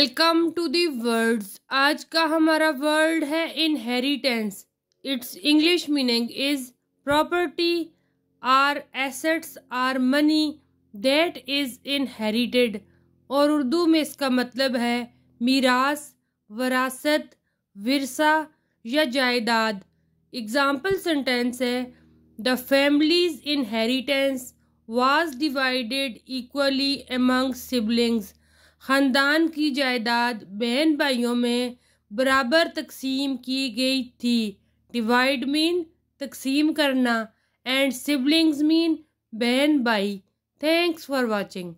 welcome to the words आज का हमारा वर्ड है inheritance it's English meaning is property or assets or money that is inherited और उर्दू में इसका मतलब है मीरास वरासत विरसा या जायदाद एग्ज़ाम्पल सेंटेंस है the family's inheritance was divided equally among siblings ख़ानदान की जायदाद बहन भाइयों में बराबर तकसीम की गई थी डिवाइड मीन तकसीम करना एंड सिबलिंग्स मीन बहन भाई थैंक्स फॉर वॉचिंग